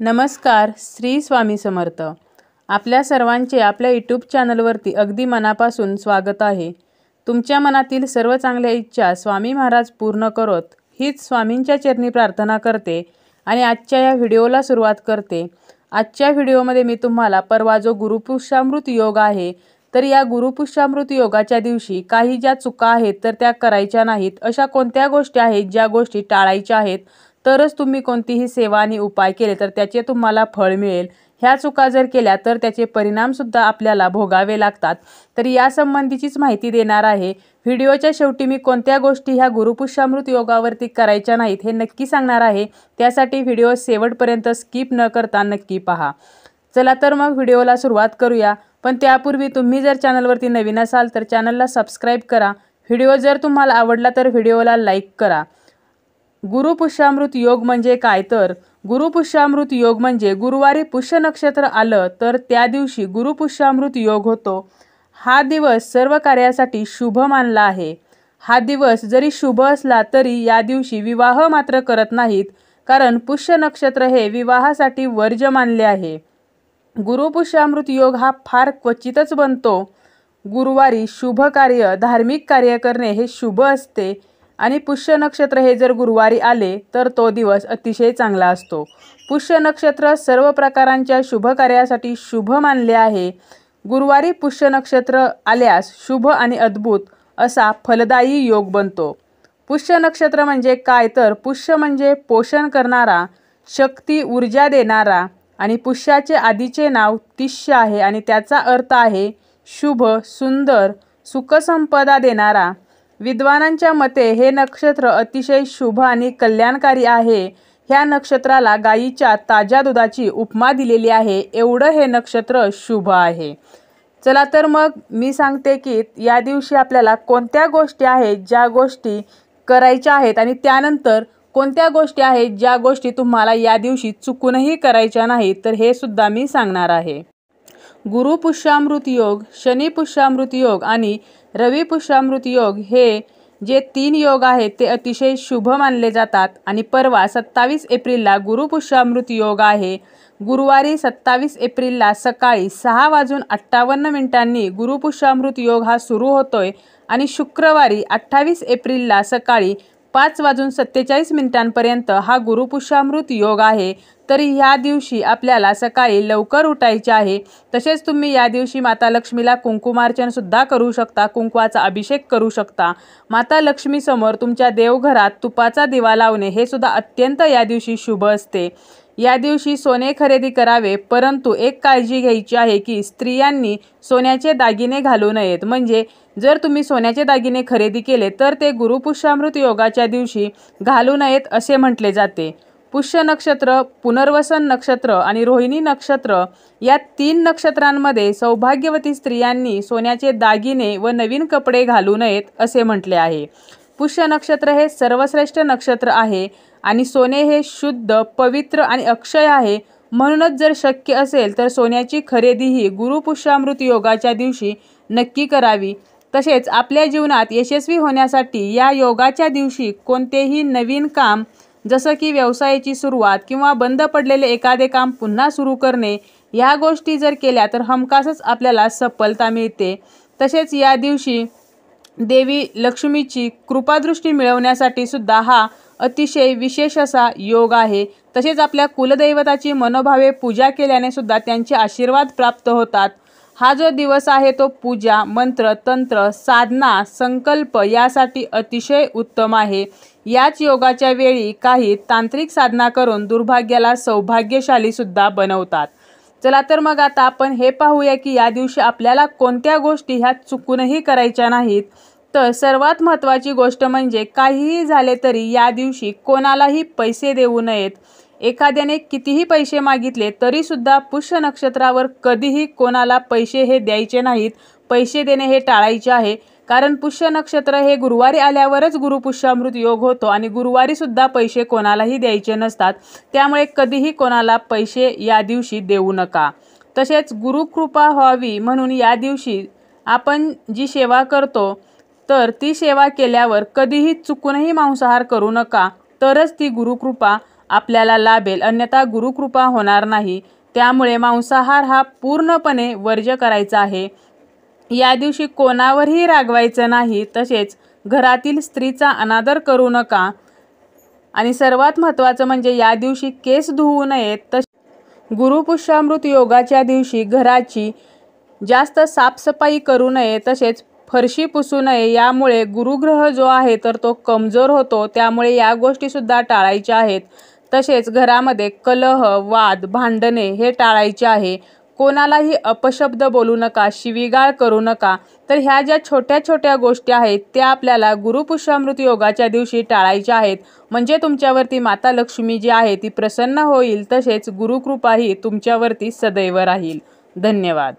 नमस्कार श्री स्वामी समर्थ आपल्या सर्वांचे आपल्या यूट्यूब चॅनलवरती अगदी मनापासून स्वागत आहे तुमच्या मनातील सर्व चांगल्या इच्छा स्वामी महाराज पूर्ण करत हीच स्वामींच्या चरणी प्रार्थना करते आणि आजच्या या व्हिडिओला सुरुवात करते आजच्या व्हिडिओमध्ये मी तुम्हाला परवा जो गुरुपुष्यामृत योग आहे तर या गुरुपुष्यामृत योगाच्या दिवशी काही ज्या चुका आहेत तर त्या करायच्या नाहीत अशा कोणत्या गोष्टी आहेत ज्या गोष्टी टाळायच्या आहेत तरच तुम्ही कोणतीही सेवा आणि उपाय केले तर त्याचे तुम्हाला फळ मिळेल ह्या चुका जर केल्या तर त्याचे परिणामसुद्धा आपल्याला भोगावे लागतात तर यासंबंधीचीच माहिती देणार आहे व्हिडिओच्या शेवटी मी कोणत्या गोष्टी ह्या गुरुपुष्यामृत योगावरती करायच्या नाहीत हे नक्की सांगणार आहे त्यासाठी व्हिडिओ शेवटपर्यंत स्किप न करता नक्की पहा चला तर मग व्हिडिओला सुरुवात करूया पण त्यापूर्वी तुम्ही जर चॅनलवरती नवीन असाल तर चॅनलला सबस्क्राईब करा व्हिडिओ जर तुम्हाला आवडला तर व्हिडिओला लाईक करा गुरुपुष्यामृत योग म्हणजे काय तर गुरुपुष्यामृत योग म्हणजे गुरुवारी पुष्य नक्षत्र आलं तर त्या दिवशी गुरुपुष्यामृत योग होतो हा दिवस सर्व कार्यासाठी शुभ मानला आहे हा दिवस जरी शुभ असला तरी या दिवशी विवाह मात्र करत नाहीत कारण पुष्य नक्षत्र हे विवाहासाठी वर्ज मानले आहे गुरुपुष्यामृत योग हा फार क्वचितच बनतो गुरुवारी शुभ कार्य धार्मिक कार्य करणे हे शुभ असते आणि पुष्य नक्षत्र हे जर गुरुवारी आले तर तो दिवस अतिशय चांगला असतो पुष्य नक्षत्र सर्व प्रकारांच्या शुभ कार्यासाठी शुभ मानले आहे गुरुवारी पुष्य नक्षत्र आल्यास शुभ आणि अद्भुत असा फलदायी योग बनतो पुष्य नक्षत्र म्हणजे काय तर पुष्य म्हणजे पोषण करणारा शक्ती ऊर्जा देणारा आणि पुष्याचे आधीचे नाव तिष्य आहे आणि त्याचा अर्थ आहे शुभ सुंदर सुखसंपदा देणारा विद्वानांच्या मते हे नक्षत्र अतिशय शुभ आणि कल्याणकारी आहे ह्या नक्षत्राला गायीच्या ताज्या दुधाची उपमा दिलेली आहे एवढं हे नक्षत्र शुभ आहे चला तर मग मी सांगते की या दिवशी आपल्याला कोणत्या गोष्टी आहेत ज्या गोष्टी करायच्या आहेत आणि त्यानंतर कोणत्या गोष्टी आहेत ज्या गोष्टी तुम्हाला या दिवशी चुकूनही करायच्या नाहीत तर हे सुद्धा मी सांगणार आहे गुरुपुष्यामृत योग शनिपुष्यामृत योग आणि रविपुष्यामृत योग हे जे तीन योग आहेत ते अतिशय शुभ मानले जातात आणि परवा सत्तावीस एप्रिलला गुरुपुष्यामृत योग आहे गुरुवारी सत्तावीस एप्रिलला सकाळी सहा वाजून अठ्ठावन्न मिनिटांनी गुरुपुष्यामृत योग हा सुरू होतोय आणि शुक्रवारी अठ्ठावीस एप्रिलला सकाळी पाच वाजून सत्तेचाळीस मिनिटांपर्यंत हा गुरुपुष्यामृत योग आहे तरी ह्या दिवशी आपल्याला सकाळी लवकर उठायचे आहे तसेच तुम्ही या दिवशी माता लक्ष्मीला कुंकुमार्चनसुद्धा करू शकता कुंकवाचा अभिषेक करू शकता माता लक्ष्मीसमोर तुमच्या देवघरात तुपाचा दिवा लावणे हे सुद्धा अत्यंत या दिवशी शुभ असते या दिवशी सोने खरेदी करावे परंतु एक काळजी घ्यायची आहे की स्त्रियांनी सोन्याचे दागिने घालू नयेत म्हणजे जर तुम्ही सोन्याचे दागिने खरेदी केले तर ते गुरुपुष्यामृत योगाच्या दिवशी घालू नयेत असे म्हटले जाते पुष्य नक्षत्र पुनर्वसन नक्षत्र आणि रोहिणी नक्षत्र या तीन नक्षत्रांमध्ये सौभाग्यवती स्त्रियांनी सोन्याचे दागिने व नवीन कपडे घालू नयेत असे म्हटले आहे पुष्य नक्षत्र हे सर्वश्रेष्ठ नक्षत्र आहे आणि सोने हे शुद्ध पवित्र आणि अक्षय आहे म्हणूनच जर शक्य असेल तर सोन्याची खरेदीही गुरुपुष्यामृत योगाच्या दिवशी नक्की करावी तसेच आपल्या जीवनात यशस्वी होण्यासाठी या योगाच्या दिवशी कोणतेही नवीन काम जसं की व्यवसायाची सुरुवात किंवा बंद पडलेले एखादे काम पुन्हा सुरू करणे या गोष्टी जर केल्या तर हमखासच आपल्याला सफलता मिळते तसेच या दिवशी देवी लक्ष्मीची कृपादृष्टी मिळवण्यासाठी सुद्धा हा अतिशय विशेष असा योग आहे तसेच आपल्या कुलदैवताची मनोभावे पूजा केल्याने सुद्धा त्यांचे आशीर्वाद प्राप्त होतात हा जो दिवस आहे तो पूजा मंत्र तंत्र साधना संकल्प यासाठी अतिशय उत्तम आहे याच योगाच्या वेळी काही तांत्रिक साधना करून दुर्भाग्याला सौभाग्यशाली सुद्धा बनवतात चला तर मग आता आपण हे पाहूया की या दिवशी आपल्याला कोणत्या गोष्टी ह्या चुकूनही करायच्या नाहीत तर सर्वात महत्त्वाची गोष्ट म्हणजे काहीही झाले तरी या दिवशी कोणालाही पैसे देऊ नयेत एखाद्याने कितीही पैसे मागितले तरीसुद्धा पुष्य नक्षत्रावर कधीही कोणाला पैसे हे द्यायचे नाहीत पैसे देणे हे टाळायचे आहे कारण पुष्य नक्षत्र हे गुरुवारी आल्यावरच गुरुपुष्यामृत योग होतो आणि गुरुवारीसुद्धा पैसे कोणालाही द्यायचे नसतात त्यामुळे कधीही कोणाला पैसे या दिवशी देऊ नका तसेच गुरुकृपा व्हावी म्हणून या दिवशी आपण जी सेवा करतो तर ती सेवा केल्यावर कधीही चुकूनही मांसाहार करू नका तरच ती गुरुकृपा आपल्याला लाभेल अन्यथा गुरुकृपा होणार नाही त्यामुळे मांसाहार हा पूर्णपणे वर्ज्य करायचा आहे या दिवशी कोणावरही रागवायचं नाही तसेच घरातील स्त्रीचा अनादर करू नका आणि सर्वात महत्त्वाचं म्हणजे या दिवशी केस धुवू नयेत तसे गुरुपुष्यामृत योगाच्या दिवशी घराची जास्त साफसफाई करू नये तसेच फरशी पुसू नये यामुळे गुरुग्रह जो आहे तर तो कमजोर होतो त्यामुळे या गोष्टीसुद्धा टाळायच्या आहेत तसेच घरामध्ये कलह वाद भांडणे हे टाळायचे आहे कोणालाही अपशब्द बोलू नका शिवीगाळ करू नका तर ह्या ज्या छोट्या छोट्या गोष्टी आहेत त्या आपल्याला गुरुपुष्यामृत योगाच्या दिवशी टाळायच्या आहेत म्हणजे तुमच्यावरती माता लक्ष्मी जी आहे ती प्रसन्न होईल तसेच गुरुकृपाही तुमच्यावरती सदैव राहील धन्यवाद